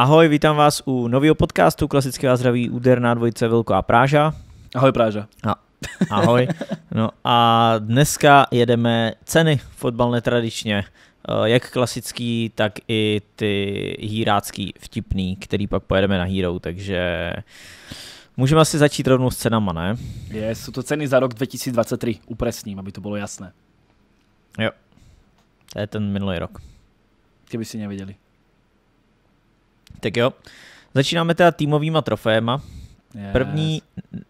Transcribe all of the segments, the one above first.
Ahoj, vítám vás u nového podcastu Klasicky vás zdraví na dvojice a Práža. Ahoj Práža. A, ahoj. No a dneska jedeme ceny fotbal netradičně, eh, jak klasický, tak i ty hýrácký vtipný, který pak pojedeme na hýrou, takže můžeme asi začít rovnou s cenama, ne? Je, jsou to ceny za rok 2023, upresním, aby to bylo jasné. Jo, to je ten minulý rok. Kdyby si nevěděli. Tak jo, začínáme teda týmovýma troféma. Yes. První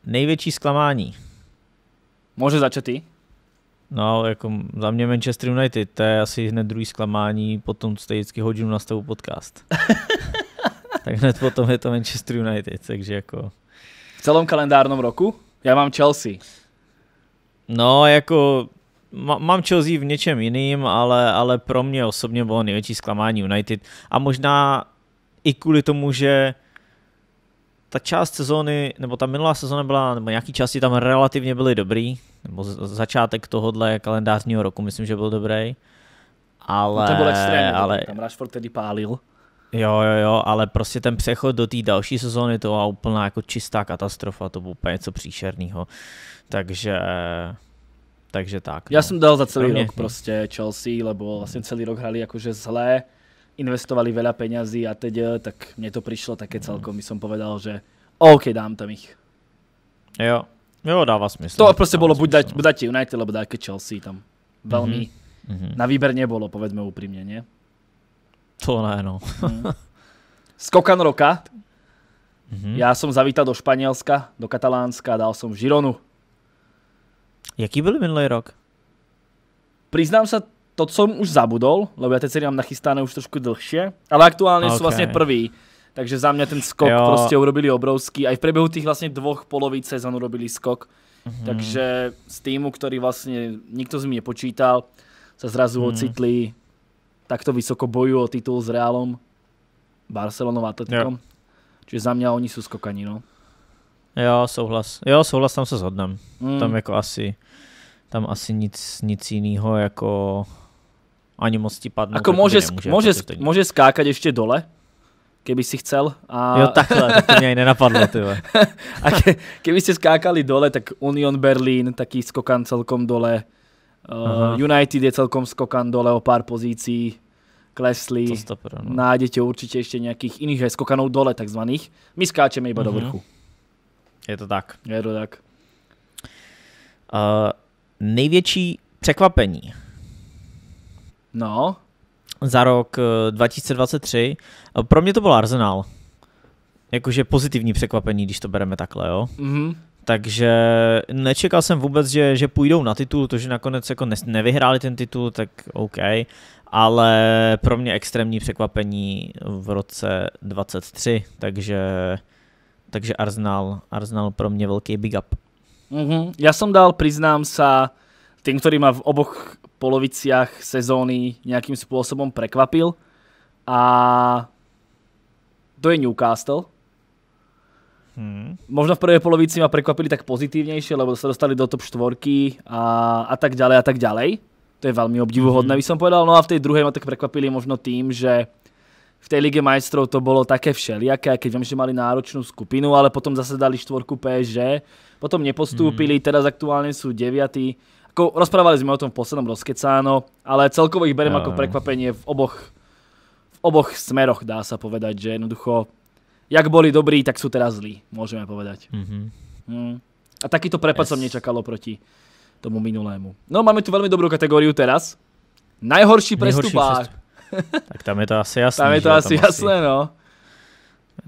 největší zklamání. Může začít ty? No, jako za mě Manchester United, to je asi hned druhý zklamání, potom jste vždycky hodinu stavu podcast. tak hned potom je to Manchester United, takže jako... V celom kalendárnom roku? Já mám Chelsea. No, jako mám Chelsea v něčem jiným, ale, ale pro mě osobně bylo největší zklamání United a možná i kvůli tomu, že ta část sezóny, nebo ta minulá sezóna byla, nebo nějaký části tam relativně byly dobrý, nebo začátek tohohle kalendářního roku, myslím, že byl dobrý. Ale, no to bylo extrémně, no. ale, tam Rashford tedy pálil. Jo, jo, jo, ale prostě ten přechod do té další sezóny, to byla úplná jako čistá katastrofa, to bylo úplně něco příšerného. Takže, takže tak. Já no. jsem dal za celý Pro rok prostě Chelsea, lebo vlastně celý rok hrali jakože zlé, investovali veľa peňazí a teď, eh, tak mne to prišlo také celkom, by som povedal, že OK, dám tam ich. Jo, jo, dáva smysl. To prostě bylo buď dať, buď dať United, nebo dať Chelsea tam. Velmi. Mm -hmm. Na výber nebylo, povedzme upřímně, ne? To ne, no. mm. Skokan roka. Mm -hmm. Já jsem zavítal do Španělska, do Katalánska, dal som Žironu. Jaký byl minulý rok? Přiznám se, to, co jsem už zabudol, lebo já teď se mám nachystáno už trošku dlhšie, ale aktuálně okay. jsou vlastně prvý. Takže za mě ten skok jo. prostě urobili obrovský. A i v průběhu těch vlastně dvoch polovic sezon urobili skok. Mm-hmm. Takže z týmu, který vlastně nikto z mě počítal, se zrazu mm. ocitli takto vysoko boju o titul s Realom, Barcelonou, Atletikom. Jo. Čiže za mě oni jsou skokani, no. Jo, souhlas. Jo, souhlas, tam se shodnem. Mm. Tam jako asi, tam asi nic, nic jiného jako ani moc ti padnout. Ako jako může, nemůže, může, jako může skákat ještě dole, keby si chcel. A... Jo, takhle, tak to mě ani nenapadlo. Tyve. a ke, keby jste skákali dole, tak Union Berlin, taký skokan celkom dole. Uh, United je celkom skokan dole o pár pozicí. Klesli. To no. Nájdete určitě ještě nějakých jiných skokanů dole takzvaných. My skáčeme iba uh-huh. do mhm. vrchu. Je to tak. Je to tak. Uh, největší překvapení. No. Za rok 2023. Eh, eh, pro mě to byl Arsenal. Jakože pozitivní překvapení, když to bereme takhle, jo. Mm-hmm. Takže nečekal jsem vůbec, že, že půjdou na titul, to, že nakonec jako ne, nevyhráli ten titul, tak OK. Ale pro mě extrémní překvapení v roce 23, takže, takže Arsenal, Arsenal pro mě velký big up. Mm-hmm. Já som dal, přiznám se tým, který má v oboch poloviciach sezóny nejakým spôsobom prekvapil. A to je Newcastle. Hmm. Možno v prvej polovici ma prekvapili tak pozitívnejšie, lebo sa dostali do top štvorky a, a tak ďalej a tak ďalej. To je veľmi obdivuhodné, hmm by som povedal. No a v tej druhej ma tak prekvapili možno tým, že v tej Lige majstrov to bolo také všelijaké, keď viem, že mali náročnú skupinu, ale potom zase dali štvorku PSG, potom nepostúpili, hmm. teraz aktuálne sú deviatí Ako, rozprávali sme o tom v poslednom rozkecáno, ale celkovo ich beriem no. ako prekvapenie v oboch, v oboch smeroch, dá sa povedať, že jednoducho, jak boli dobrí, tak sú teraz zlí, môžeme povedať. Mm -hmm. mm. A takýto prepad yes. som nečakalo proti tomu minulému. No máme tu veľmi dobrú kategóriu teraz. Najhorší prestupák. Nejhorší tak tam je to asi jasné. Tam je to že? asi tam jasné, asi... no.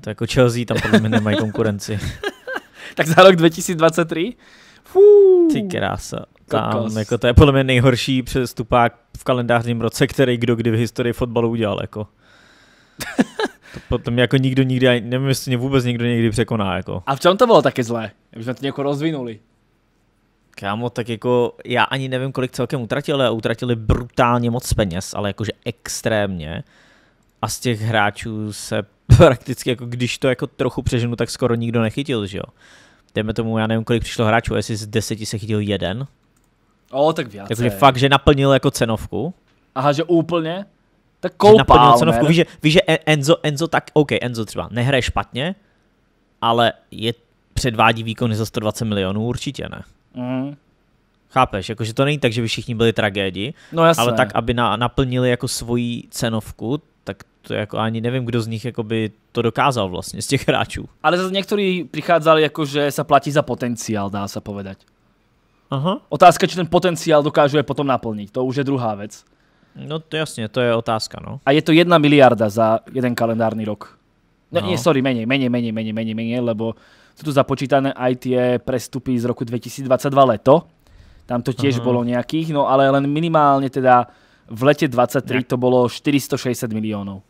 To jako Chelsea, tam podle mě nemají konkurenci. tak za rok 2023? Fú. Ty krása tam, jako to je podle mě nejhorší přestupák v kalendářním roce, který kdo kdy v historii fotbalu udělal, jako. to potom jako nikdo nikdy, nevím, jestli mě vůbec nikdo někdy překoná, jako. A v čem to bylo taky zlé? Už jsme to někoho rozvinuli. Kámo, tak jako já ani nevím, kolik celkem utratili, ale utratili brutálně moc peněz, ale jakože extrémně. A z těch hráčů se prakticky, jako když to jako trochu přeženu, tak skoro nikdo nechytil, že jo. Dejme tomu, já nevím, kolik přišlo hráčů, jestli z deseti se chytil jeden, O, tak víc. Jakože fakt, že naplnil jako cenovku. Aha, že úplně? Tak koupal, že cenovku. Víš, že, víš, že e- Enzo, Enzo tak, OK, Enzo třeba nehraje špatně, ale je předvádí výkony za 120 milionů, určitě ne. Mm. Chápeš, jakože to není tak, že by všichni byli tragédi, no ale tak, aby na, naplnili jako svoji cenovku, tak to jako ani nevím, kdo z nich jako by to dokázal vlastně, z těch hráčů. Ale zase někteří přicházeli jako, že se platí za potenciál, dá se povedať. Aha. Otázka, či ten potenciál dokážu je potom naplnit, to už je druhá věc. No to jasně, to je otázka, no. A je to jedna miliarda za jeden kalendární rok. No, no. nie, sorry, menej, menej, menej, menej, menej, menej, lebo sú tu započítané aj tie prestupy z roku 2022 leto. Tam to tiež Aha. bolo nejakých, no ale len minimálne teda v lete 23 ne. to bolo 460 miliónov.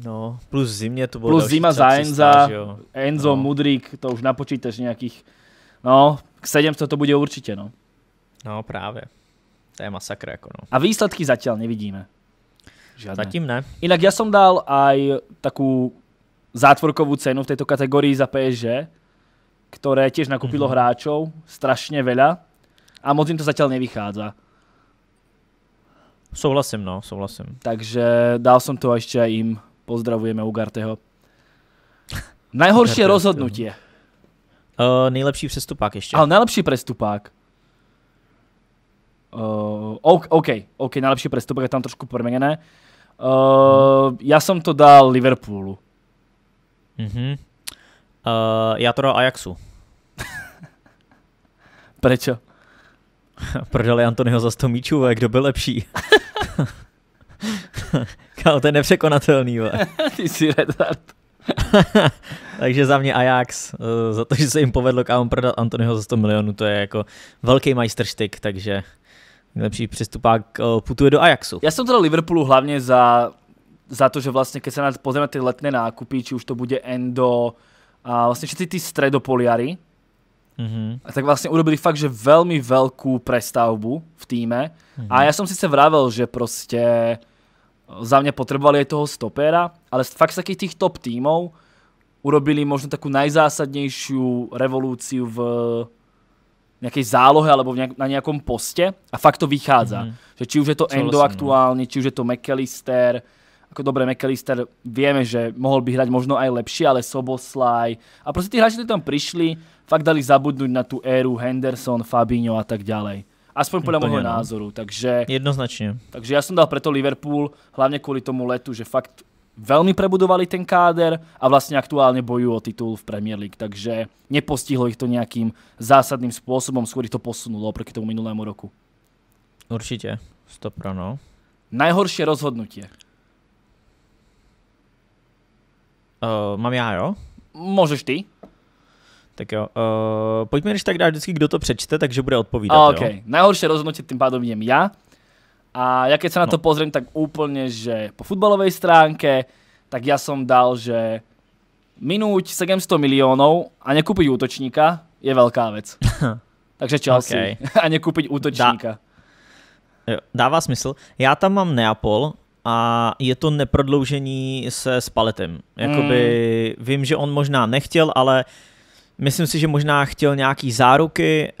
No, plus zimne to bylo Plus zima za Enza, Enzo, no. Mudrik, to už napočítaš nějakých, no, k 700 to bude určitě, no. No právě. To je masakr, jako no. A výsledky zatím nevidíme. Žádné. Zatím ne. Inak já som dal aj takú zátvorkovou cenu v tejto kategórii za PSG, ktoré tiež nakúpilo mm -hmm. hráčov strašne veľa a moc jim to zatím nevychádza. Souhlasím, no, souhlasím. Takže dal som to ještě jim. im. Pozdravujeme Ugarteho. Najhoršie rozhodnutie. Uh, nejlepší přestupák ještě. Ale nejlepší přestupák. Uh, OK, OK, OK, Nejlepší přestupák je tam trošku proměněné. Uh, hmm. Já jsem to dal Liverpoolu. Uh-huh. uh, já to dal Ajaxu. Proč? Prodali Antonyho za 100 míčů, ve, kdo byl lepší. Kao, to je nepřekonatelný, ve. Ty jsi retard. Takže za mě Ajax, eh, za to, že se jim povedlo kámo prodat Antonyho za 100 milionů, to je jako velký majstrštyk, takže nejlepší přestupák eh, putuje do Ajaxu. Já jsem teda Liverpoolu hlavně za, za to, že vlastně, když se na pozrieme ty letné nákupy, či už to bude Endo, a vlastně všetci ty stredopoliary, Mm-hmm. A tak vlastně urobili fakt, že velmi velkou prestavbu v týme. Mm-hmm. A mhm. já jsem sice vravel, že prostě za mňa potrebovali aj toho stopéra, ale fakt z takých tých top tímov urobili možno takú najzásadnejšiu revolúciu v nejakej zálohe alebo nejak, na nejakom poste a fakt to vychádza. Mm -hmm. že či už je to Celé Endo no. aktuálne, či už je to McAllister, ako dobre McAllister vieme, že mohol by hrať možno aj lepší, ale Soboslaj a proste tí hráči, ktorí tam prišli, fakt dali zabudnúť na tú éru Henderson, Fabinho a tak ďalej. Aspoň podle mého no. názoru. Takže, jednoznačně. Takže já jsem dal preto Liverpool, hlavně kvůli tomu letu, že fakt velmi prebudovali ten káder a vlastně aktuálně bojují o titul v Premier League, takže nepostihlo jich to nějakým zásadným způsobem, skôr to posunulo oproti tomu minulému roku. Určitě. 100 pro no. Najhoršie rozhodnutie. Uh, mám ja, jo? Môžeš ty. Tak jo, uh, pojďme když tak dát vždycky, kdo to přečte, takže bude odpovídat. OK, jo? najhoršie rozhodnutie tým pádom idem já. A jak se na na to no. tak úplně, že po fotbalové stránke, tak já som dal, že minuť 700 milionů a nekúpiť útočníka je velká vec. takže Chelsea. Okay. a nekúpiť útočníka. Dá, dává smysl. Já tam mám Neapol, a je to neprodloužení se Spaletem. Jakoby mm. vím, že on možná nechtěl, ale uh, Myslím si, že možná chtěl nějaký záruky,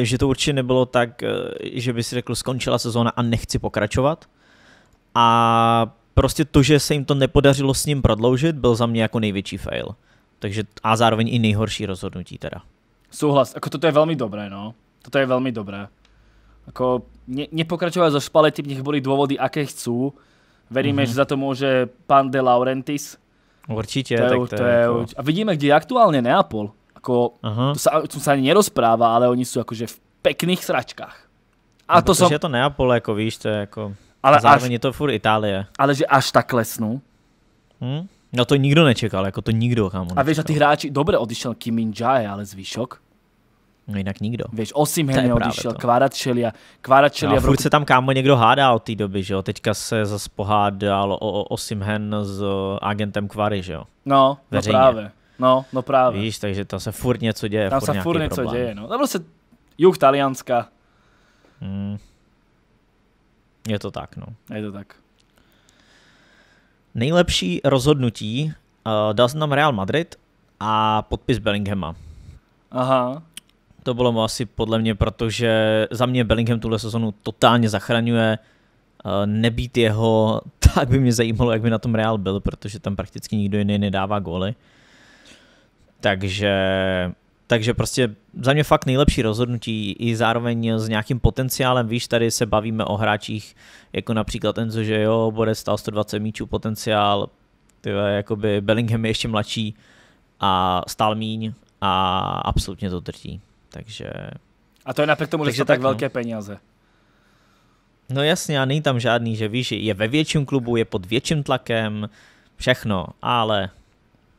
eh, že to určitě nebylo tak, eh, že by si řekl, skončila sezóna a nechci pokračovat. A prostě to, že se jim to nepodařilo s ním prodloužit, byl za mě jako největší fail. Takže a zároveň i nejhorší rozhodnutí teda. Souhlas, jako toto je velmi dobré, no. Toto je velmi dobré. Jako ne, nepokračovat so Špaletím, nech boli dôvody, aké chcú. Veríme, mm -hmm. že za to může pan De Laurentis. Určitě. To je, tak to je, to je, to jako- je, a vidíme, kde je aktuálně Neapol ako, huh to sa, to sa ani nerozpráva, ale oni sú akože v pekných sračkách. A no, to som... je to Neapole, jako víš, to je jako... Ale zároveň až, je to furt Itálie. Ale že až tak klesnú. Hmm? No to nikdo nečekal, jako to nikdo, kámo. Nečekal. A vieš, a ty hráči, dobre odišel Kim Jae, ale zvyšok. No jinak nikdo. Víš, Osimhen neodišel, Kváračelia, Kváračelia... No, v roku... se tam kámo někdo hádá od té doby, že jo? Teďka se zase pohádal o, o Osimhen s agentem Kvary, že jo? No, no Veřejně. no právě. No, no právě. Víš, takže tam se furt něco děje. Tam furt se furt něco problém. děje, no. To prostě juh Talianska. Mm. Je to tak, no. Je to tak. Nejlepší rozhodnutí uh, dal nám Real Madrid a podpis Bellinghama. Aha. To bylo asi podle mě, protože za mě Bellingham tuhle sezonu totálně zachraňuje. Uh, nebýt jeho, tak by mě zajímalo, jak by na tom Real byl, protože tam prakticky nikdo jiný nedává góly. Uh, takže, takže prostě za mě fakt nejlepší rozhodnutí i zároveň s nějakým potenciálem. Víš, tady se bavíme o hráčích jako například Enzo, že jo, bude stál 120 míčů potenciál, tyhle, jakoby Bellingham je ještě mladší a stál míň a absolutně to trtí. Takže... A to je například tomu, že tak, tak no. velké no. peníze. No jasně, a není tam žádný, že víš, je ve větším klubu, je pod větším tlakem, všechno, ale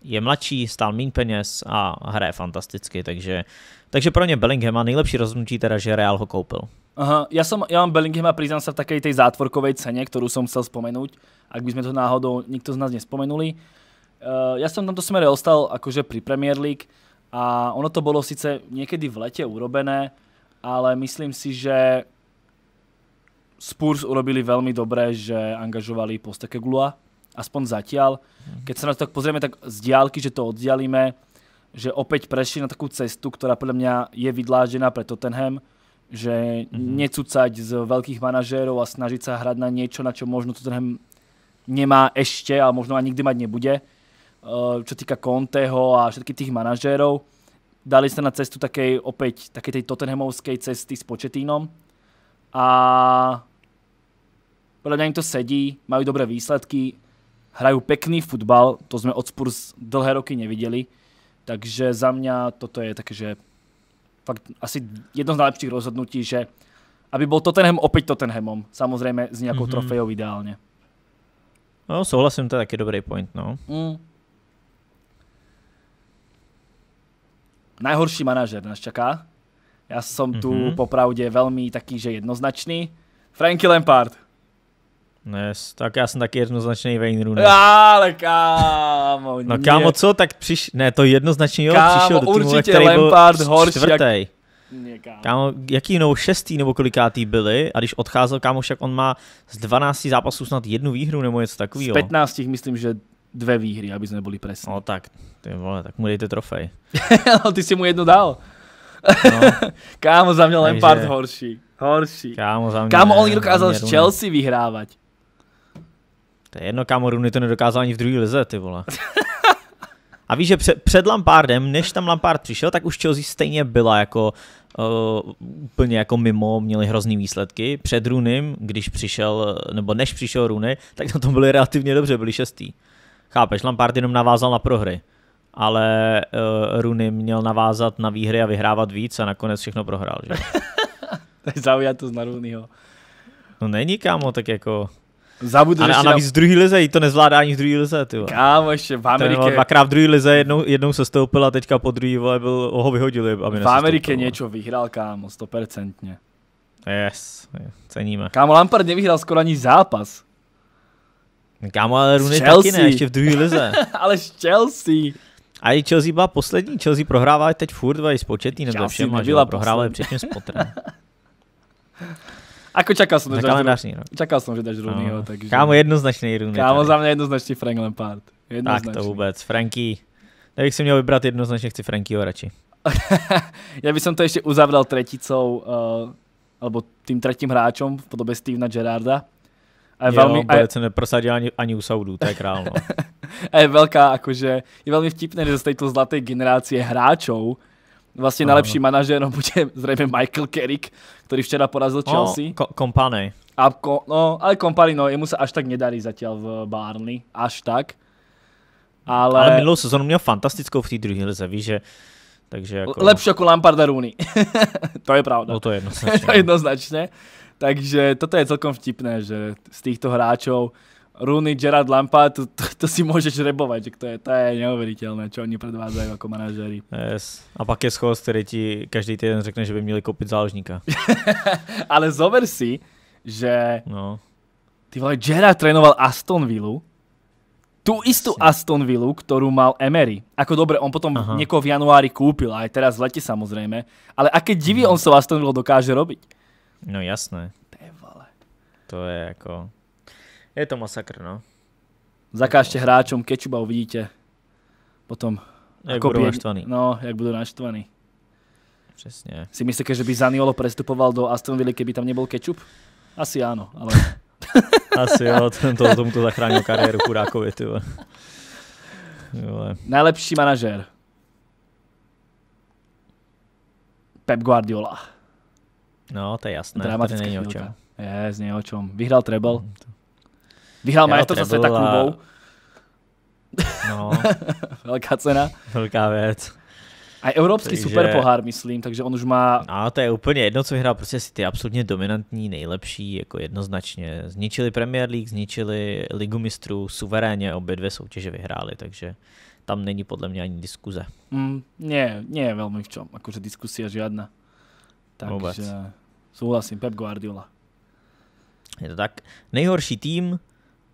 je mladší, stál méně peněz a hraje fantasticky, takže, takže pro ně Bellingham a nejlepší rozhodnutí teda, že Real ho koupil. Aha, já, som, já mám a přiznám se v takové té zátvorkové ceně, kterou jsem chcel vzpomenout, ak by jsme to náhodou nikto z nás nespomenuli. Uh, eh, já jsem v tomto smere ostal jakože pri Premier League a ono to bylo síce někdy v letě urobené, ale myslím si, že Spurs urobili velmi dobré, že angažovali Postekegula aspoň zatiaľ. Mhm. Keď sa na to tak pozrieme tak z diálky, že to oddialíme, že opäť prešli na takú cestu, ktorá podľa mňa je vydlážená pre Tottenham, že mm-hmm. necúcať z veľkých manažérov a snažiť sa hrať na niečo, na čo možno Tottenham nemá ešte a možno ani nikdy mať nebude. Eh, čo týka Conteho a všetkých tých manažérov, dali sa na cestu takej opäť takej tej Tottenhamovskej cesty s Početínom a podľa mňa im to sedí, majú dobré výsledky, hrajú pekný futbal, to sme od Spurs dlhé roky nevideli, takže za mňa toto je také, že fakt asi jedno z najlepších rozhodnutí, že aby bol Tottenham opäť Tottenhamom, samozrejme s nejakou mm -hmm. trofejou ideálne. No, souhlasím, to je taky dobrý point, no. Mm. Najhorší manažer nás čaká. Já jsem tu mm -hmm. popravde velmi taký, že jednoznačný. Frankie Lampard. Yes, no tak já jsem taky jednoznačný Wayne Rooney. Ale kámo, No kámo, co, tak přiš... Ne, to jednoznačně jo, kámo, přišel do týmu, který Lampard byl horší, čtvrtý. Jak... kámo. kámo. jaký jenom šestý nebo kolikátý byli a když odcházel kámo, však on má z 12 zápasů snad jednu výhru nebo něco takového. Z 15 myslím, že dvě výhry, aby jsme byli presní. No tak, ty vole, tak mu dejte trofej. no, ty si mu jedno dal. No. kámo, za mě Lampard horší. Horší. Kámo, za mě, kámo on dokázal s Chelsea vyhrávat to je jedno, kámo, Runy to nedokázal ani v druhé lize, ty vole. A víš, že před, před Lampardem, než tam Lampard přišel, tak už Chelsea stejně byla jako uh, úplně jako mimo, měli hrozný výsledky. Před Runym, když přišel, nebo než přišel Runy, tak na tom byli relativně dobře, byli šestý. Chápeš, Lampard jenom navázal na prohry, ale uh, Runy měl navázat na výhry a vyhrávat víc a nakonec všechno prohrál, že? to je zaujatost na Rooneyho. No není, kámo, tak jako... Zabudu, a, a navíc v druhý lize, jí to nezvládá ani v druhý lize, ty Kámo, ještě v Americe. dvakrát v druhý lize, jednou, jednou se stoupil a teďka po druhé vole byl, ho vyhodili. Aby v Americe něco vyhrál, kámo, stopercentně. Yes, ceníme. Kámo, Lampard nevyhrál skoro ani zápas. Kámo, ale Rooney taky ne, ještě v druhý lize. ale s Chelsea. A i Chelsea byla poslední, Chelsea prohrává teď furt, i s početným nebo všem, že prohrává prohrávali předtím s Ako čakal som, na že dáš rok. Čakal som, že dáš Rooneyho, no. takže... Kámo, jednoznačný Rooney. Kámo, tady. za mě jednoznačný Frank Lampard. Jednoznačný. Tak to vůbec, Franky. bych si měl vybrat jednoznačně, chci Frankyho radši. Já bych to ještě uzavřel treticou, uh, alebo tým tretím hráčem v podobě Stevena Gerarda. A je jo, velmi, a je, se neprosadil ani, ani u Saudů, to je král. No. a je velká, akože, je velmi vtipné, že z této zlaté generácie hráčů. Vlastně manažer no, bude zřejmě Michael Carrick, který včera porazil no, Chelsea. No, Kompany. A ko, no, ale Kompany, no, jemu se až tak nedarí zatím v Barney. Až tak. Ale, ale minulou sezonu měl fantastickou v té druhé lize, víš, že takže jako... Lepší jako Lampard a Rooney. to je pravda. No to je jednoznačně. to je jednoznačně. Takže toto je celkom vtipné, že z hráčů... hráčov Rooney, Gerard Lampard, to, to, to si môžeš rebovať, že to je, to je neuveriteľné, čo oni predvádzajú ako manažery. Yes. A pak je schod, ktorý ti každý týden řekne, že by měli koupit záložníka. Ale zover si, že no. ty vole, Gerard trénoval Aston Villa, tú istú Aston Villa, ktorú mal Emery. Ako dobre, on potom Aha. niekoho v januári kúpil, aj teraz v lete samozrejme. Ale aké divy mm. No. on sa so Aston Villa dokáže robiť? No jasné. To je vole. To je ako... Je to masakr, no. Zakážte hráčom kečup a uvidíte potom. Jak jako budou naštvaní. No, jak budou naštvaní. Přesně. Si myslíte, že by Zaniolo prestupoval do Aston Villa, keby tam nebyl kečup? Asi ano, ale... Asi jo, to, tomu to zachránil kariéru Kurákovi, ty Jole. Najlepší manažér. Pep Guardiola. No, to je jasné. Dramatická není o čem. Je, z něj o čom. Vyhrál treble. Mm, to... Vyhrál Maestro zase tak klubou. No. Velká cena. Velká věc. A evropský takže... super pohár, myslím, takže on už má... A no, to je úplně jedno, co vyhrál, prostě ty absolutně dominantní, nejlepší, jako jednoznačně. Zničili Premier League, zničili Ligu mistrů, suverénně obě dvě soutěže vyhráli, takže tam není podle mě ani diskuze. Mm, nie, nie je velmi v čom, jakože diskusia žiadna. Takže Vůbec. souhlasím, Pep Guardiola. Je to tak. Nejhorší tým,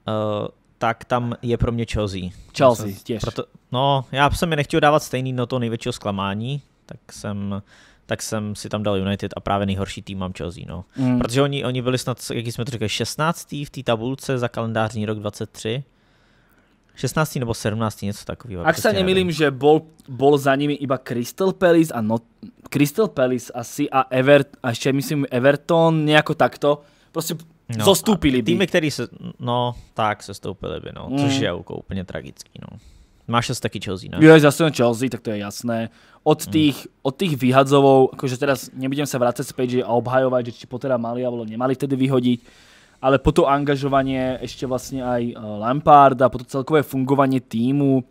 Eh, tak tam je pro mě Chelsea. Chelsea, jsem, těž. Proto, no, já jsem je nechtěl dávat stejný no to největšího zklamání, tak jsem tak jsem si tam dal United a právě nejhorší tým mám Chelsea. No. Mm. Protože oni, oni byli snad, jak jsme to řekli, 16. v té tabulce za kalendářní rok 23. 16. nebo 17. něco takového. Ak se nemýlím, že bol, bol za nimi iba Crystal Palace a not, Crystal Palace asi a, Ever, a ještě myslím Everton, nějako takto. Prostě No, Zostúpili by. Týmy, který se, no tak, stoupili by, no, mm. což hmm. je jako úplně tragický, no. Máš asi taky Chelsea, ne? Jo, zase Chelsea, tak to je jasné. Od hmm. tých, mm. od tých výhadzovou, akože teraz nebudem se vracet, zpět že a obhajovat, že či Pottera mali alebo nemali tedy vyhodit, ale po to angažovanie ešte vlastne aj eh, a po to celkové fungovanie týmu,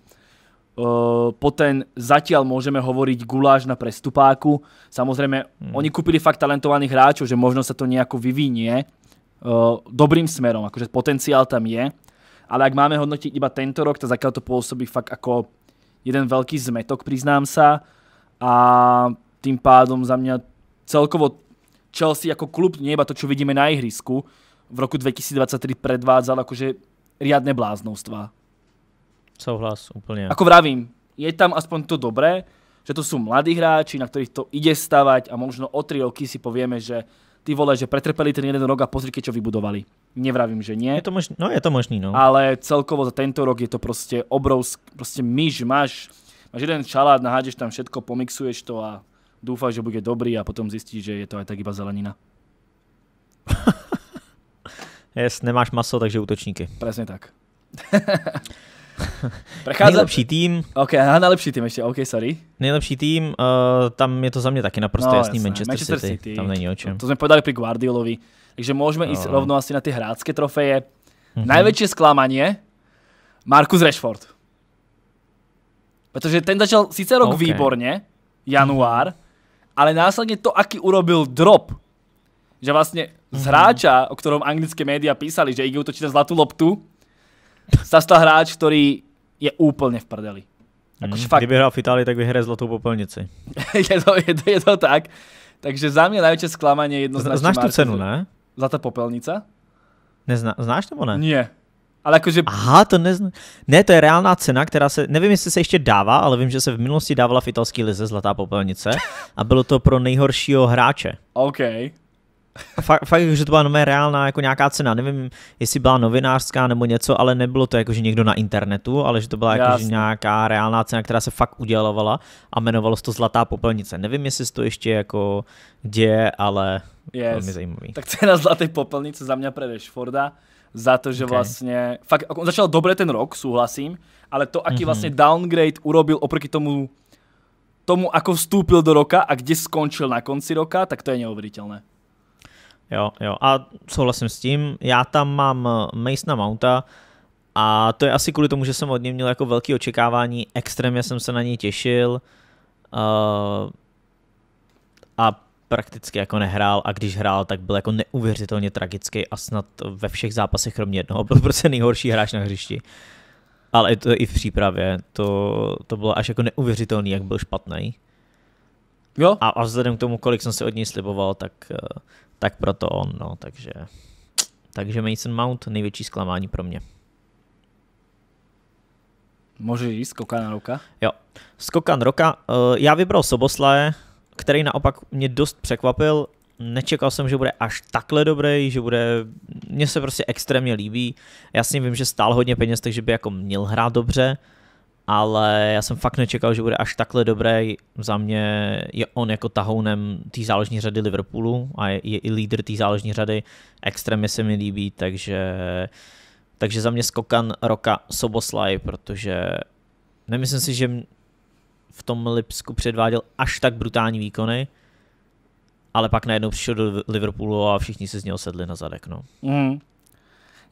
Uh, po ten zatiaľ môžeme hovoriť guláš na prestupáku. Samozrejme, mm. oni kúpili fakt talentovaných hráčov, že možno sa to nejako vyvinie, Eh, dobrým smerom, akože potenciál tam je, ale ak máme hodnotiť iba tento rok, tak zatiaľ to pôsobí fakt ako jeden veľký zmetok, priznám sa, a tým pádom za mňa celkovo Chelsea jako klub, nie iba to, čo vidíme na ihrisku, v roku 2023 predvádzal akože riadne bláznovstva. Souhlas, úplne. Ako vravím, je tam aspoň to dobré, že to sú mladí hráči, na ktorých to ide stavať a možno o tri roky si povieme, že ty vole, že pretrpeli ten jeden rok a pozri, čo vybudovali. Nevravím, že nie. Je to možný, no je to možný, no. Ale celkovo za tento rok je to proste obrovský, proste myš, máš, máš jeden šalát, nahádeš tam všetko, pomixuješ to a dúfáš, že bude dobrý a potom zistíš, že je to aj tak iba zelenina. Jest, nemáš maso, takže útočníky. Presne tak. Nejlepší tým. OK, na nejlepší tým ještě, OK, sorry. Nejlepší tým, uh, tam je to za mě taky naprosto no, jasný Manchester, Manchester City. City. Tam není o čem. To, to jsme povedali pri Guardiolovi. Takže můžeme no. rovnou rovno asi na ty hrácké trofeje. Mm-hmm. Největší je Marcus Rashford. Protože ten začal sice rok okay. výborně, január, mm. ale následně to, aký urobil drop, že vlastně z mhm. hráča, o kterém anglické média písali, že ide utočiť na zlatou loptu, stal hráč, který je úplně v prdeli. Akože mm, fakt. Kdyby hrál v Itálii, tak vyhraje zlatou popelnici. je, to, je, to, je to tak. Takže za mě najväčšie sklamanie je jednoznačně Znáš tú cenu, ne? Za ta popelnice? Nezná, znáš to, ne? Nie. Ale jakože... Aha, to nezná. Ne, to je reálná cena, která se, nevím, jestli se ještě dává, ale vím, že se v minulosti dávala v italské lize Zlatá popelnice a bylo to pro nejhoršího hráče. OK fakt, fakt, že to byla nové reálná jako nějaká cena, nevím, jestli byla novinářská nebo něco, ale nebylo to jako, že někdo na internetu, ale že to byla jako, že nějaká reálná cena, která se fakt udělovala a jmenovalo se to Zlatá popelnice. Nevím, jestli se to ještě jako děje, ale yes. velmi zajímavý. Tak cena Zlaté popelnice za mě pre Forda za to, že okay. vlastně, fakt, jako on začal dobře ten rok, souhlasím, ale to, aký mm-hmm. vlastně downgrade urobil oproti tomu tomu, ako vstúpil do roka a kde skončil na konci roka, tak to je neuveriteľné. Jo, jo, a souhlasím s tím. Já tam mám eh, na Mounta a to je asi kvůli tomu, že jsem od něj měl jako velký očekávání, extrémně jsem se na něj těšil uh, a prakticky jako nehrál a když hrál, tak byl jako neuvěřitelně tragický a snad ve všech zápasech kromě jednoho byl prostě nejhorší hráč na hřišti. Ale to i v přípravě, to, to bylo až jako neuvěřitelný, jak byl špatný. Jo. A, a vzhledem k tomu, kolik jsem se od něj sliboval, tak uh, tak proto on, no, takže, takže Mason Mount, největší zklamání pro mě. Může jít skokan roka? Jo, skokan roka. Eh, já vybral Soboslaje, který naopak mě dost překvapil. Nečekal jsem, že bude až takhle dobrý, že bude... Mně se prostě extrémně líbí. Já si vím, že stál hodně peněz, takže by jako měl hrát dobře. Uh, ale já jsem fakt nečekal, že bude až takhle dobrý. Za mě je on jako tahounem té záložní řady Liverpoolu a je, je i lídr té záložní řady. Extrémně se mi líbí, takže, takže za mě skokan roka Soboslaj, protože nemyslím si, že v tom Lipsku předváděl až tak brutální výkony, ale pak najednou přišel do Liverpoolu a všichni se z něho sedli na zadek. No. Mm.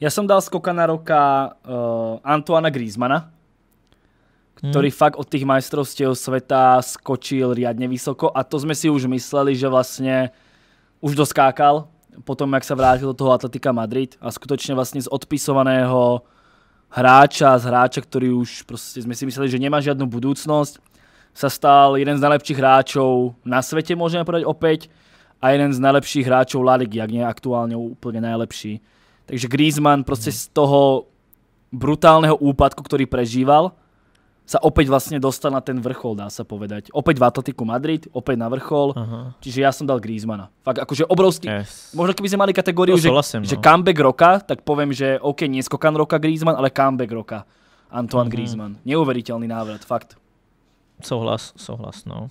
Já jsem dal skokana roka uh, Antoana Griezmana, ktorý hmm. fakt od tých majstrovstiev sveta skočil riadne vysoko a to sme si už mysleli, že vlastne už doskákal potom, jak sa vrátil do toho Atletika Madrid a skutočne vlastne z odpisovaného hráča, z hráča, ktorý už proste sme si mysleli, že nemá žiadnu budúcnosť, sa stal jeden z najlepších hráčov na svete, môžeme povedať opäť, a jeden z najlepších hráčov La Ligy, ak nie aktuálne úplne najlepší. Takže Griezmann proste hmm. z toho brutálneho úpadku, ktorý prežíval, sa opäť vlastne dostal na ten vrchol, dá sa povedať. Opäť v Atletiku Madrid, opäť na vrchol. -huh. Čiže ja som dal Griezmana. Fakt akože obrovský. Yes. Možno keby sme mali kategóriu, že, solasím, no. že comeback roka, tak poviem, že OK, nie skokan roka Griezmann, ale comeback roka Antoine uh mhm. -huh. Griezmann. Neuveriteľný návrat, fakt. Souhlas, souhlas, no.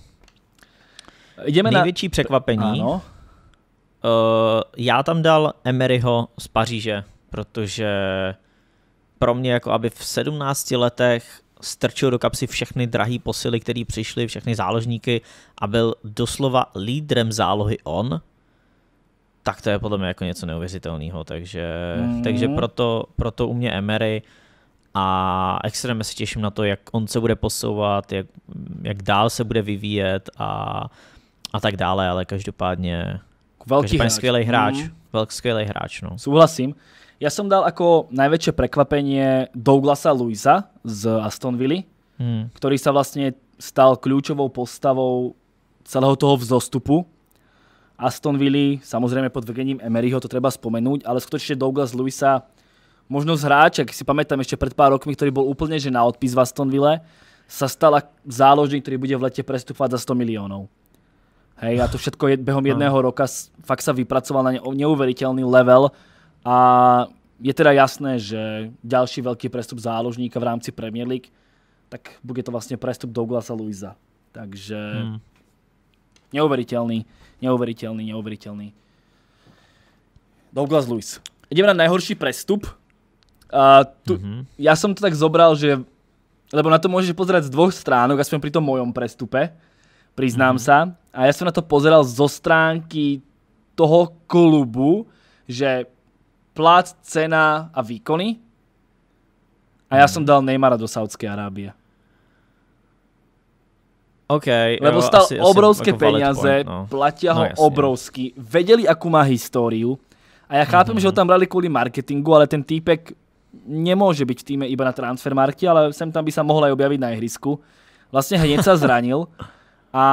Ideme Největší na... překvapení. Ano. Uh, eh, já tam dal Emeryho z Paříže, protože pro mě, jako aby v 17 letech strčil do kapsy všechny drahé posily, které přišly, všechny záložníky a byl doslova lídrem zálohy on, tak to je podle mě jako něco neuvěřitelného. Takže, mm. takže proto, proto u mě Emery a extrémně se těším na to, jak on se bude posouvat, jak, jak dál se bude vyvíjet a, a tak dále, ale každopádně Veľký hráč. skvělý hráč. Mm. Veľký skvělý hráč, no. Súhlasím. Ja som dal ako najväčšie prekvapenie Douglasa Luisa z Villa, mm. ktorý sa vlastne stal kľúčovou postavou celého toho vzostupu. Aston Villa, samozrejme pod vedením Emeryho, to treba spomenúť, ale skutočne Douglas Luisa, možno z hráča, si pamätám ešte pred pár rokmi, ktorý bol úplne že na odpis v Aston Villa, sa stal záložník, ktorý bude v lete prestúpať za 100 miliónov. Hej, a to všetko je, behom no. jedného roka fakt sa vypracoval na neuveriteľný level a je teda jasné, že ďalší veľký prestup záložníka v rámci Premier League, tak bude to vlastne prestup Douglasa Luisa. Takže hmm. neuveriteľný, neuveriteľný, neuveriteľný. Douglas Luis. Ideme na najhorší prestup. A tu, mm-hmm. Ja som to tak zobral, že lebo na to môžeš pozerať z dvoch stránok, aspoň pri tom mojom prestupe priznám mhm. sa. A ja som na to pozeral zo stránky toho klubu, že plat, cena a výkony. A ja som mhm. dal Neymara do Saudskej Arábie. OK. Lebo stal asi, jako obrovské asi peniaze, point, no. platia no, ho no, jasne. obrovsky, vedeli, akú má históriu. A ja chápem, mm-hmm. že ho tam brali kvôli marketingu, ale ten týpek nemôže byť v týme iba na transfermarkte, ale sem tam by sa mohol aj objaviť na ihrisku. Vlastne hneď sa zranil. a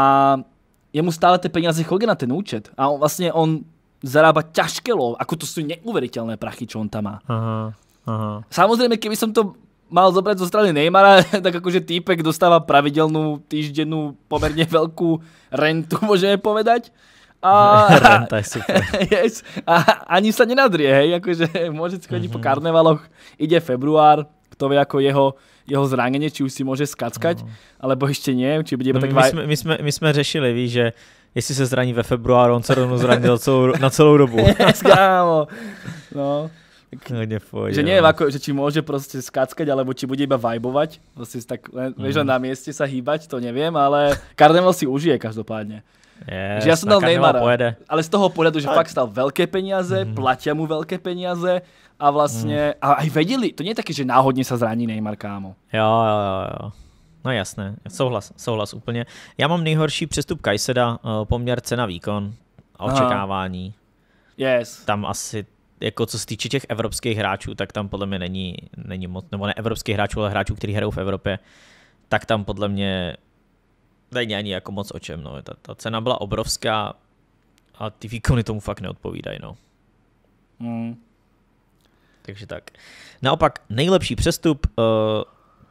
jemu stále ty peníze chodí na ten účet a on, vlastně on zarába ťažké lov, ako to sú neuveriteľné prachy, čo on tam má. Aha, aha. Samozrejme, keby som to mal zobrať zo strany Neymara, tak akože týpek dostáva pravidelnú týždennú pomerne veľkú rentu, môžeme povedať. A, Renta je super. yes, a ani sa nenadrie, hej, akože môže chodiť mm -hmm. po mhm. karnevaloch, ide február, kto vie ako jeho jeho zranění, či už si může skackať, no. alebo ještě ne, či bude no, tak... My jsme, my, jsme, my jsme řešili, víš, že jestli se zraní ve februáru, on se rovnou zranil celou, na celou dobu. yes, kámo. No. Hodně no, foj, že nie ako, že či môže proste skackať, alebo či bude iba vibovať, vlastne prostě tak, len, mm. vieš, na mieste sa hýbať, to neviem, ale Cardinal si užije každopádně. Yes, že já jsem dal Neymara, pojede. ale z toho pohledu, že ale... fakt stal velké peníze, mm. platia mu velké peníze, a vlastně, mm. a aj vedeli, to nie je také, že náhodně sa zraní Neymar, kámo. jo, jo, jo. No jasné, souhlas, souhlas úplně. Já mám nejhorší přestup Kajseda, eh, poměr cena výkon a očekávání. Aha. Yes. Tam asi jako co se týče těch evropských hráčů, tak tam podle mě není, není moc, nebo ne evropských hráčů, ale hráčů, kteří hrajou v Evropě, tak tam podle mě není ani jako moc o čem. No. Ta, ta cena byla obrovská a ty výkony tomu fakt neodpovídají. No. Mm. Takže tak. Naopak nejlepší přestup uh,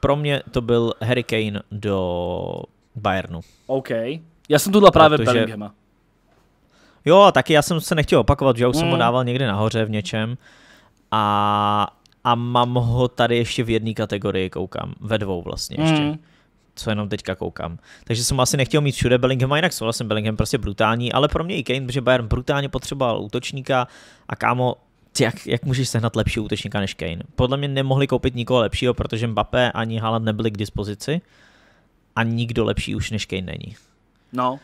pro mě to byl Harry Kane do Bayernu. OK. Já jsem tuhle právě Protože... Bellinghama. Jo, a taky já jsem se nechtěl opakovat, že já už mm. jsem ho mm. dával někde nahoře v něčem. A, a mám ho tady ještě v jedné kategorii, koukám. Ve dvou vlastně ještě. Mm. Co jenom teďka koukám. Takže jsem asi nechtěl mít všude Bellingham, a jinak souhlasím, Bellingham prostě brutální, ale pro mě i Kane, protože Bayern brutálně potřeboval útočníka a kámo, jak, jak můžeš sehnat lepší útočníka než Kane? Podle mě nemohli koupit nikoho lepšího, protože Mbappé ani Haaland nebyli k dispozici a nikdo lepší už než Kane není. No.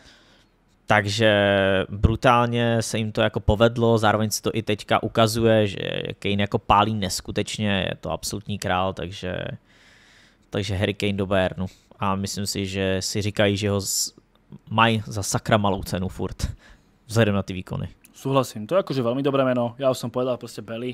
Takže brutálně se jim to jako povedlo, zároveň se to i teďka ukazuje, že Kane jako pálí neskutečně, je to absolutní král, takže, takže Harry Kane do Bayernu. A myslím si, že si říkají, že ho mají za sakra malou cenu furt, vzhledem na ty výkony. Súhlasím, to je akože veľmi dobré meno. Ja už som povedal proste Belly.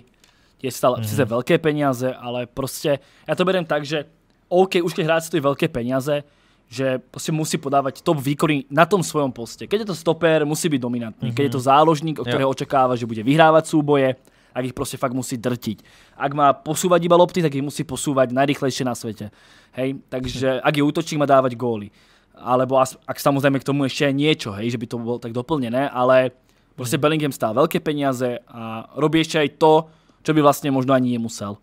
Je stále mm. síce veľké peniaze, ale proste ja to beriem tak, že OK, už keď hráci stojí veľké peniaze, že prostě musí podávať top výkony na tom svojom poste. Keď je to stoper, musí byť dominantný. Mm -hmm. Keď je to mhm. záložník, od ktorého očakáva, že bude vyhrávať súboje, tak ich prostě fakt musí drtiť. Ak má posúvať iba lopty, tak ich musí posúvať najrychlejšie na svete. Hej, takže mm. ak je útočník, má dávať góly. Alebo ak samozrejme k tomu ešte niečo, hej, že by to bolo tak doplnené, ale Proste Bellingham stál veľké peniaze a robí ešte aj to, čo by vlastne možno ani nemusel.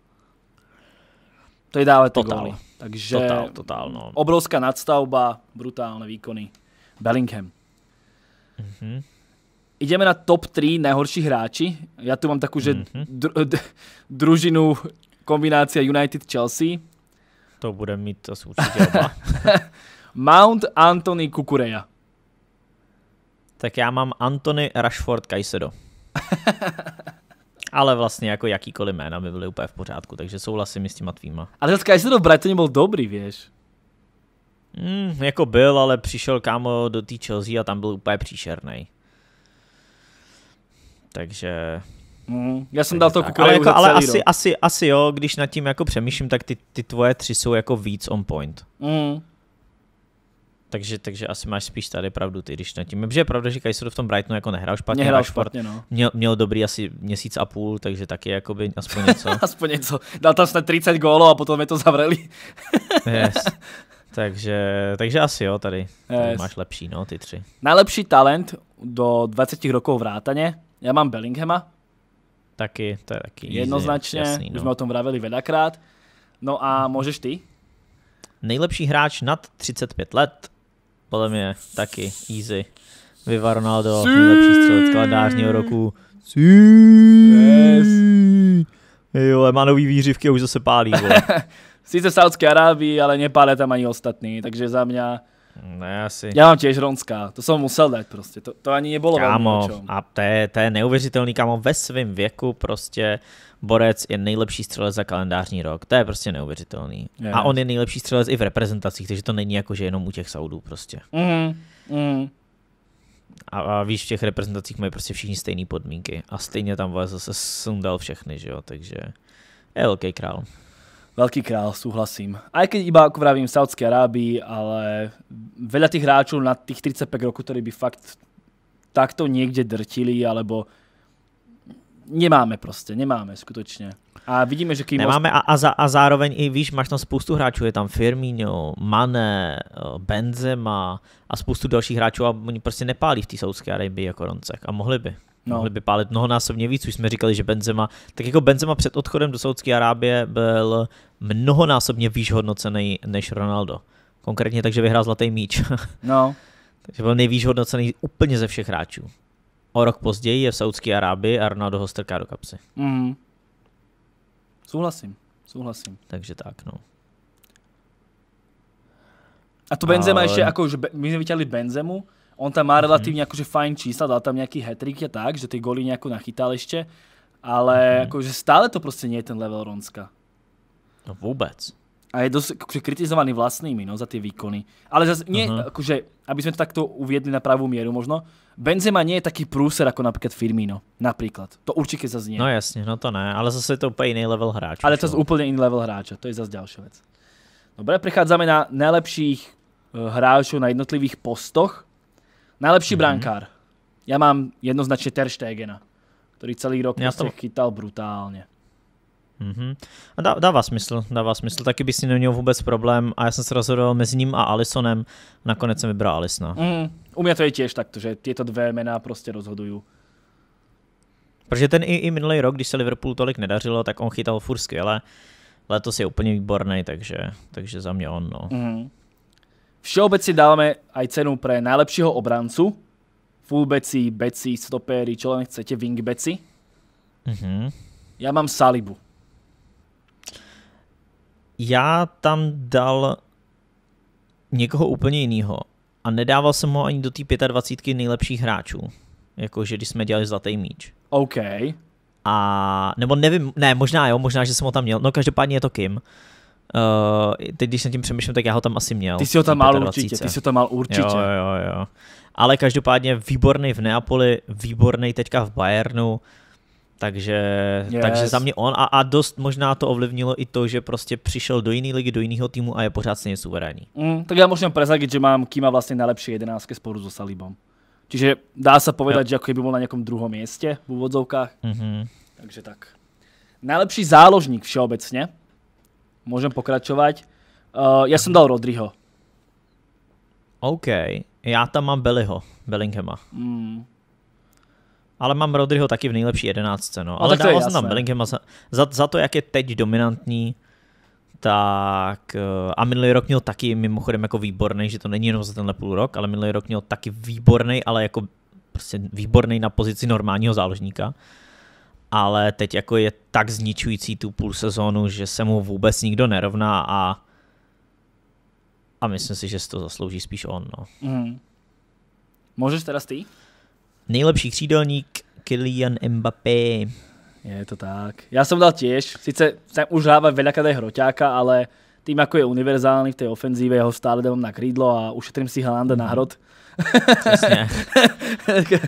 To je dále totál. Takže totál, totál, no. obrovská nadstavba, brutálne výkony. Bellingham. Mm-hmm. Ideme na top 3 najhorší hráči. Ja tu mám takú, že mm-hmm. dr- družinu kombinácia United-Chelsea. To bude mít asi určite oba. Mount Anthony Kukureja. Tak já mám Antony Rashford Kajsedo. Ale vlastně jako jakýkoliv jména by byly úplně v pořádku, takže souhlasím s těma tvýma. Ale ten Kajsedo v Brightonu byl dobrý, víš. Mm, jako byl, ale přišel kámo do té Chelsea a tam byl úplně příšerný. Takže... Mm, já jsem dal to kukureju Ale, jako, ale asi, asi, asi jo, když nad tím jako přemýšlím, tak ty, ty tvoje tři jsou jako víc on point. Mm. Takže, takže asi máš spíš tady pravdu ty, když Na tím. Protože je pravda, že Kajsor v tom Brightonu jako nehrál špatně. Nehrál špatně, no. měl, měl, dobrý asi měsíc a půl, takže taky jakoby aspoň něco. aspoň něco. Dal tam snad 30 gólů a potom je to zavřeli. yes. Takže, takže asi jo, tady, tady yes. máš lepší, no, ty tři. Najlepší talent do 20 rokov vrátane. Já mám Bellinghama. Taky, to je taky. Jednoznačně, jasný, no. už jsme o tom vraveli vedakrát. No a můžeš ty? Nejlepší hráč nad 35 let podle mě taky easy. Viva Ronaldo, sí. nejlepší střelec kalendářního roku. Sí. Yes. Jo, má nový výřivky a už zase pálí. Sice Saudské Arábii, ale nepálí tam ani ostatní, takže za mě Mm, ne, asi. Já mám těž Ronská, to jsem musel dát prostě, to, to ani nebylo Kámo, a to je, to je neuvěřitelný, kámo, ve svém věku prostě Borec je nejlepší střelec za kalendářní rok, to je prostě neuvěřitelný. Je. A on je nejlepší střelec i v reprezentacích, takže to není jako, že jenom u těch Saudů prostě. Mm, mm. A, a víš, v těch reprezentacích mají prostě všichni stejné podmínky a stejně tam zase sundal všechny, že jo, takže je velký král. Veľký král, súhlasím. Aj keď iba, ako vravím, v Aráby, Arábii, ale veľa tých hráčov na tých 35 rokov, ktorí by fakt takto niekde drtili, alebo nemáme prostě, nemáme skutečně. A vidíme, že kým... Nemáme a, a, za, a zároveň i víš, máš tam spoustu hráčů, je tam Firmino, Mane, eh, Benzema a spoustu dalších hráčů a oni prostě nepálí v té Saudské Arabii jako Roncek a mohli by. No. Mohli by pálit mnohonásobně víc, už jsme říkali, že Benzema, tak jako Benzema před odchodem do Saudské Arábie byl mnohonásobně výš hodnocený než Ronaldo. Konkrétně takže vyhrál zlatý míč. No. takže byl nejvýš hodnocený úplně ze všech hráčů. O rok později je v Saudské Arábii a Ronaldo ho strká do kapsy. Mm. Souhlasím, souhlasím. Takže tak, no. A to Benzema Ale... ještě, jako, že my jsme vytěhli Benzemu, On tam má mhm. relativně mm-hmm. akože fajn čísla, dal tam nějaký hetrik a tak, že ty goly nějakou nachytal ešte. ale mm-hmm. akože stále to prostě nie je ten level Ronska. No vůbec. A je dosť akože, kritizovaný vlastnými no, za tie výkony. Ale zase, nie, uh-huh. akože, aby sme to takto uviedli na pravú mieru možno, Benzema nie je taký prúser ako napríklad Firmino, napríklad. To určite zase nie. No jasne, no to ne, ale zase je to úplne iný level hráča. Ale to je úplne iný level hráča, to je zase ďalšia vec. Dobre, prechádzame na najlepších eh, hráčov na jednotlivých postoch. Najlepší mm-hmm. brankár. Já mám jednoznačně Stegena, který celý rok Já prostě to... prostě chytal brutálně. Mm-hmm. A dá, dává smysl, dává smysl. Taky bych si neměl vůbec problém a já jsem se rozhodoval mezi ním a Alisonem. Nakonec jsem vybral Alisona. Mm, u mě to je těž takto, že tyto dvě jména prostě rozhodují. Protože ten i, i minulý rok, když se Liverpool tolik nedařilo, tak on chytal furt skvěle. Letos je úplně výborný, takže, takže za mě on. No. Mm. Všeobecne dáme aj cenu pre najlepšieho obrancu. Fullbeci, beci, stopéry, čo len chcete, wingbeci. Mm-hmm. Já mám Salibu. Já tam dal někoho úplně jiného a nedával jsem ho ani do té 25 nejlepších hráčů. Jakože když jsme dělali Zlatý míč. OK. A nebo nevím, ne, možná jo, možná, že jsem ho tam měl. No každopádně je to Kim. Uh, Uh, teď, když jsem tím přemýšlím, tak já ho tam asi měl. Ty si ho tam mal určitě, ty si ho tam mal určitě. Jo, jo, jo. Ale každopádně výborný v Neapoli, výborný teďka v Bayernu, takže, yes. takže za mě on a, a dost možná to ovlivnilo i to, že prostě přišel do jiné ligy, do jiného týmu a je pořád stejně suverénní. Mm, tak já možná prezagit, že mám Kýma vlastně nejlepší jedenáctky sporu so Salibom. Čiže dá se povedať, jo. že jako by byl na nějakom druhém městě v úvodzovkách. Mm -hmm. Takže tak. Nejlepší záložník všeobecně Môžem pokračovať. Uh, eh, ja som dal Rodriho. OK, já tam mám Beliho. Bellinghama. Mm. Ale mám Rodriho taky v nejlepší jedenáctce, no. no Ale dával jsem tam Bellinghama za, za, za to, jak je teď dominantní, tak eh, a minulý rok měl taky mimochodem jako výborný, že to není jenom za tenhle půl rok, ale minulý rok měl taky výborný, ale jako prostě výborný na pozici normálního záložníka ale teď jako je tak zničující tu půl sezónu, že se mu vůbec nikdo nerovná a a myslím si, že si to zaslouží spíš on. No. Mm. Můžeš teda ty? Nejlepší křídelník Kylian Mbappé. Je to tak. Já jsem dal těž, sice jsem už hrával veľakrát hroťáka, ale tým, jako je univerzální v té ofenzíve, jeho stále dám na krídlo a ušetřím si Halanda mm. na hrot. Mm Přesně.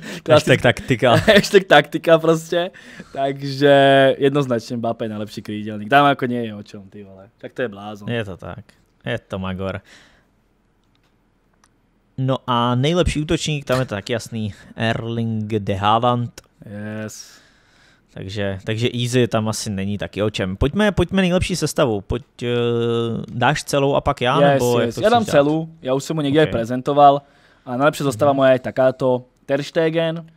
Hashtag taktika. Hashtag taktika prostě. Takže jednoznačně Mbappé nejlepší krídelník. Tam jako nie je o čom, ty vole. Tak to je blázon. Je to tak. Je to Magor. No a nejlepší útočník, tam je to tak jasný, Erling de Haaland. Yes. Takže, takže easy tam asi není taky o čem. Pojďme, pojďme nejlepší sestavu. Pojď, uh, dáš celou a pak já? Yes, nebo yes. já dám dělat? celou, já už jsem mu někde okay. prezentoval. A najlepšia zostava mhm. moja je takáto. Terstegen,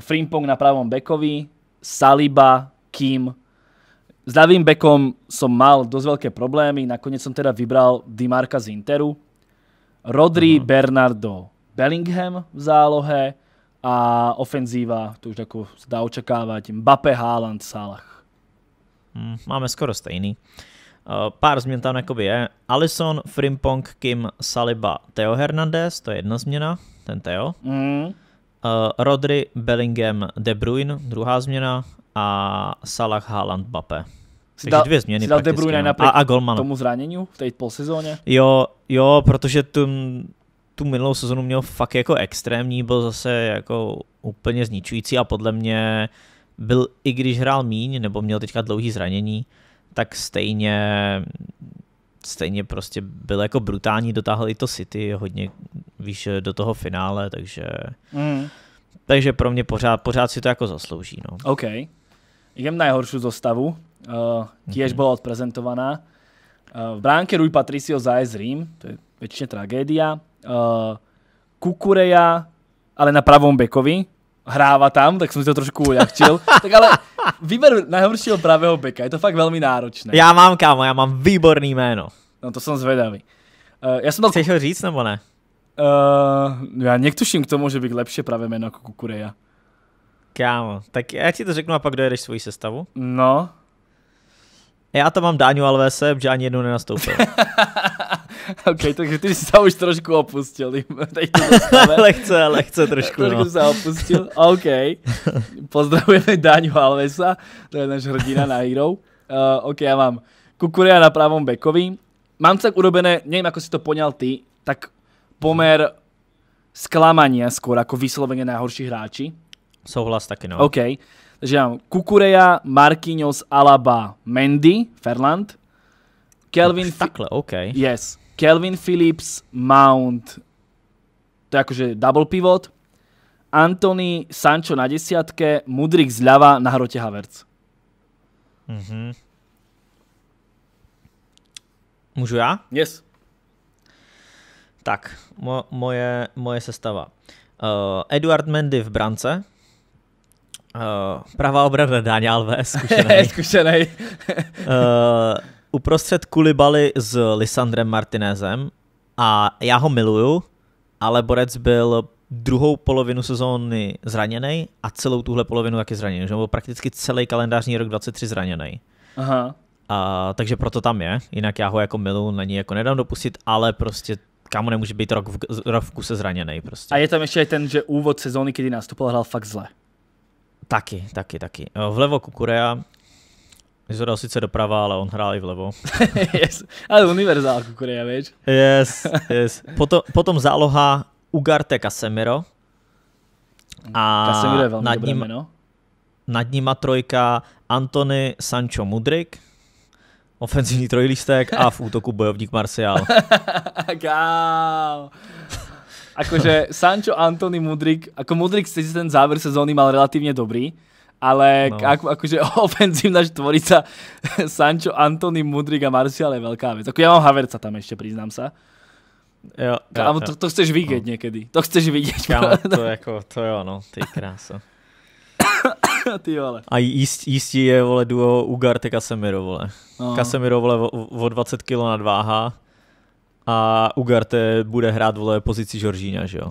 Frimpong na pravom bekovi, Saliba, Kim. S ľavým bekom som mal dosť veľké problémy, nakoniec som teda vybral Dimarka z Interu. Rodri, mm-hmm. Bernardo, Bellingham v zálohe a ofenzíva, to už ako sa dá očakávať, Mbappé, Haaland, Salah. Mm, máme skoro stejný. Eh, pár změn tam jakoby je. Alison, Frimpong, Kim, Saliba, Theo Hernandez, to je jedna změna, ten Theo. Mm. Eh, Rodri, Bellingham, De Bruyne, druhá změna. A Salah, Haaland, Bape. Takže dal, dvě změny dal De Bruyne no. a, a Golman. tomu zranění v té sezóně? Jo, jo, protože tu, tu minulou sezonu měl fakt jako extrémní, byl zase jako úplně zničující a podle mě byl, i když hrál míň, nebo měl teďka dlouhý zranění, tak stejně stejně prostě byl jako brutální, dotáhl i to City hodně víš do toho finále, takže mm. takže pro mě pořád, pořád si to jako zaslouží. No. OK. Jdem najhoršiu zostavu. Uh, eh, těž mm-hmm. odprezentovaná. Uh, v bránke Rui Patricio za AS Rím, to je většině tragédia. Uh, Kukureja, ale na pravom bekovi, hráva tam, tak jsem si to trošku ulehčil. tak ale výběr nejhoršího pravého beka je to fakt velmi náročné. Já mám kámo, já mám výborný jméno. No to jsem zvedavý. Uh, eh, já jsem dal... Chceš ho říct nebo ne? Uh, já něktuším k tomu, že bych lepší pravé jméno jako Kukureja. Kámo, tak já ti to řeknu a pak dojedeš svoji sestavu. No. Já to mám Dáňu Alvese, že ani jednou nenastoupil. ok, takže ty jsi se už trošku opustil. lehce, lehce trošku. trošku no. se opustil, ok. Pozdravujeme Daňu Alvesa, to je náš hrdina na Hero. Uh, ok, já mám Kukuria na pravom bekovi. Mám tak urobené, nevím, jak si to poňal ty, tak pomer sklamania skoro jako vysloveně nejhorší hráči. Souhlas taky, no. OK. Takže mám Kukureja, Marquinhos, Alaba, Mendy, Ferland, Kelvin... Takhle, OK. Yes. Kelvin Phillips, Mount, to je akože double pivot, Anthony, Sancho na desiatke, Mudrik zľava na hrote Havertz. Mm-hmm. Můžu já? Yes. Tak, mo- moje, moje sestava. Uh, Eduard Mendy v brance. Uh, pravá obrana Daniel V. zkušenej. zkušenej. uh, uprostřed Kulibaly s Lisandrem Martinezem a já ho miluju, ale Borec byl druhou polovinu sezóny zraněný a celou tuhle polovinu taky zraněný. Že byl prakticky celý kalendářní rok 23 zraněný. Aha. A, takže proto tam je, jinak já ho jako milu na ní jako nedám dopustit, ale prostě kámo nemůže být rok v, rok v kuse zraněný prostě. A je tam ještě ten, že úvod sezóny, kdy nastupoval, hrál fakt zle. Taky, taky, taky. Vlevo Kukurea, když sice doprava, ale on hrál i vlevo. yes. Ale univerzál Kukureja, víš? yes, yes. Potom, potom záloha Ugarte Casemiro. A Casemiro je velmi nad ním, jméno. Nad nima trojka Antony Sancho Mudrik. Ofenzivní trojlistek a v útoku bojovník Marcial. Akože Sancho, Antony, Mudrik, ako Mudrik ten záver sezóny mal relativně dobrý, ale no. ak, akože ofenzívna štvorica Sancho, Antony, Mudrik a Marcial je veľká vec. Ako ja mám Haverca tam ešte, priznám sa. Jo, jo, Kámo, to, to chceš vidieť no. niekedy. To chceš vidieť. Kámo, to, ako, to je ono, ty krása. ty vole. A jist, jistí je, vole, duo Ugarte Casemiro, vole. No. Casemiro, vole, o, o 20 kg nadváha a Ugarte bude hrát, vole, pozici Žoržíňa, že jo?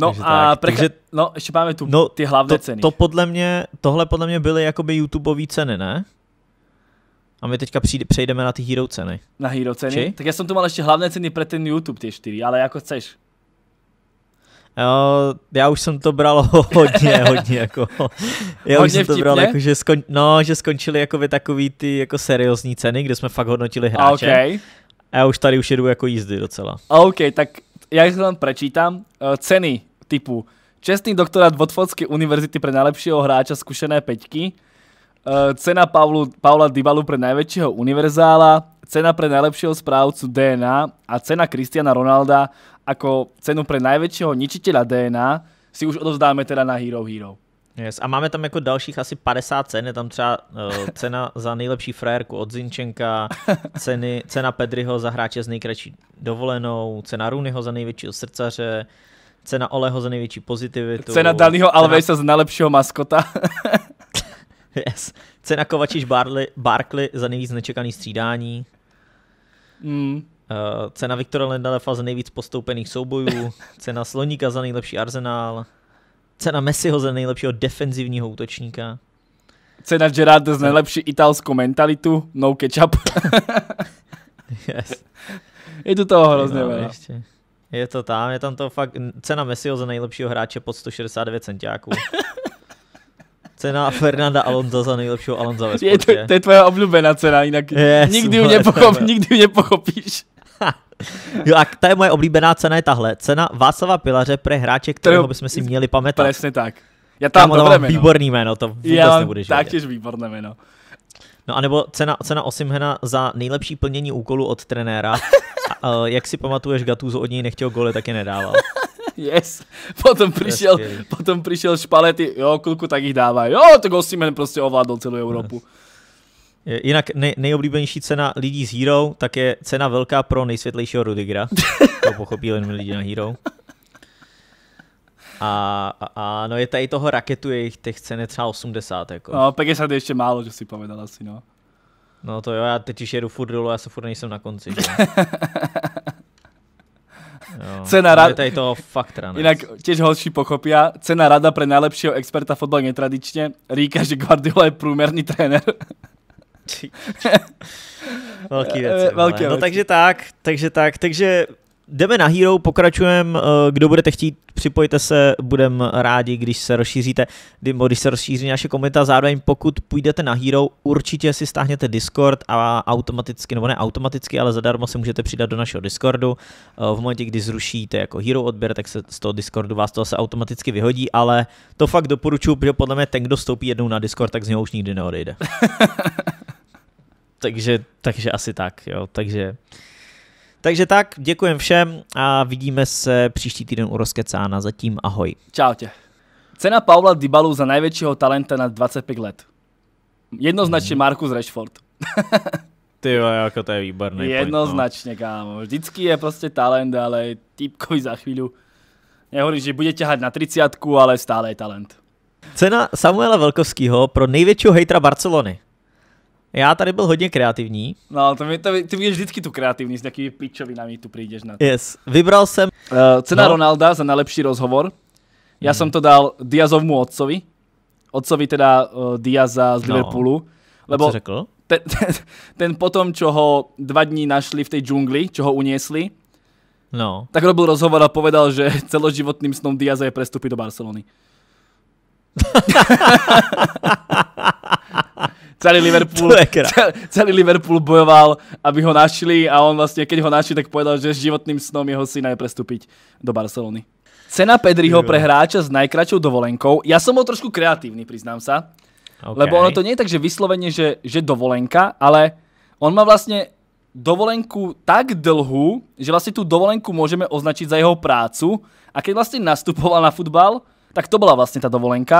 No takže a tak. takže, no ještě máme tu no, ty hlavné to, ceny. To podle mě, tohle podle mě byly jakoby YouTubeové ceny, ne? A my teďka přijde, přejdeme na ty hero ceny. Na hero ceny? Či? Tak já jsem tu mal ještě hlavné ceny pro ten YouTube, ty čtyři, ale jako chceš. Jo, já už jsem to bral hodně, hodně jako. Já hodně už jsem vtipně? to bral jako, že, skon, no, že skončili jako by takový ty jako seriózní ceny, kde jsme fakt hodnotili hráče. Okay. A já už tady už jedu jako jízdy docela. OK, tak já jich vám prečítám. Uh, ceny typu čestný doktorát Vodfordské univerzity pre najlepšieho hráča skúšené peťky, e, cena Pavlu, Paula Dybalu pre najväčšieho univerzála, cena pre najlepšieho správcu DNA a cena Kristiana Ronalda ako cenu pre najväčšieho ničiteľa DNA si už odovzdáme teda na Hero Hero. Yes. A máme tam jako dalších asi 50 cen, je tam třeba uh, cena za nejlepší frajerku od Zinčenka, ceny, cena Pedriho za hráče s nejkratší dovolenou, cena Runyho za největšího srdcaře, Cena Oleho za největší pozitivitu. Cena Daniho Alvesa cena... za nejlepšího maskota. yes. Cena Kovačiš Barley, Barkley za nejvíc nečekaný střídání. Mm. Uh, cena Viktora Lendalefa za nejvíc postoupených soubojů, cena Sloníka za nejlepší arzenál, cena Messiho za nejlepšího defenzivního útočníka. Cena Gerard za eh. nejlepší italskou mentalitu, no ketchup. yes. Je to toho hrozně no, je to tam, je tam to fakt cena Messiho za nejlepšího hráče pod 169 centiáků. Cena Fernanda Alonso za nejlepšího Alonso ve sportě. Je to, to je tvoje oblíbená cena, jinak je, nikdy, mě pochop, nikdy mě pochopíš. jo, a ta je moje oblíbená cena je tahle. Cena Václava Pilaře pro hráče, kterého bychom si měli pamatovat. Přesně tak. Já tam, Kámo, dobré jméno. výborný jméno, to vůbec Já nebudeš takyž výborné jméno. No a nebo cena, cena Osimhena za nejlepší plnění úkolu od trenéra, Uh, jak si pamatuješ, Gattuso od něj nechtěl gole, tak je nedával. Yes. Potom přišel, prostě- potom přišel špalety, jo, kluku, tak jich dává. Jo, tak Osimhen prostě ovládl celou Evropu. Jinak nej, nejoblíbenější cena lidí z Hero, tak je cena velká pro nejsvětlejšího Rudigra. to pochopí jen lidi na Hero. A, a, a no je tady toho raketu, jejich těch cen je třeba 80. Jako. No, 50 je ještě málo, že si povedal asi, no. No to jo, já teď jedu furt dolů, já se furt nejsem na konci. Jo, cena rada... Tady toho fakt ranec. Jinak těž holší pochopia, cena rada pro nejlepšího experta fotbal netradičně říká, že Guardiola je průměrný trenér. Velký věc. Velký no takže tak, takže tak, takže jdeme na Hero, pokračujeme, eh, kdo budete chtít, připojte se, budeme rádi, když se rozšíříte, když se rozšíří naše komunita, zároveň pokud půjdete na Hero, určitě si stáhněte Discord a automaticky, nebo ne automaticky, ale zadarmo se můžete přidat do našeho Discordu. Eh, v momentě, kdy zrušíte jako Hero odběr, tak se z toho Discordu vás to se automaticky vyhodí, ale to fakt doporučuji, protože podle mě ten, kdo stoupí jednou na Discord, tak z něho už nikdy neodejde. takže, takže asi tak, jo, takže... Takže tak, děkujem všem a vidíme se příští týden u Rozkecána. Zatím ahoj. Čau tě. Cena Paula Dybalu za největšího talenta na 25 let. Jednoznačně hmm. Markus Rashford. Ty jo, jako to je výborný. Jednoznačně, point, no. kámo. Vždycky je prostě talent, ale týpkovi za chvíli. Nehovorím, že bude těhat na 30, ale stále je talent. Cena Samuela Velkovského pro největšího hejtra Barcelony. Já tady byl hodně kreativní. No, to mi, to, ty budeš vždycky tu kreativní, s nějakými pičovinami tu přijdeš na to. Yes. Vybral jsem... Uh, cena no. Ronalda za nejlepší rozhovor. Já hmm. jsem to dal Diazovmu otcovi. Otcovi teda uh, Diaza z no. Liverpoolu. No. Lebo co řekl? Ten, ten, ten potom, čo ho dva dní našli v tej džungli, čo ho uniesli, no. tak robil rozhovor a povedal, že celoživotným snom Diaza je prestupy do Barcelony. celý Liverpool, celý, Liverpool bojoval, aby ho našli a on vlastne, keď ho našli, tak povedal, že životným snom jeho syna je prestúpiť do Barcelony. Cena Pedriho pre hráča s najkračou dovolenkou. Ja som bol trošku kreatívny, priznám sa. Okay. Lebo ono to nie je tak, že vyslovene, že, že dovolenka, ale on má vlastne dovolenku tak dlhú, že vlastne tú dovolenku môžeme označiť za jeho prácu. A keď vlastne nastupoval na futbal, tak to bola vlastne tá dovolenka.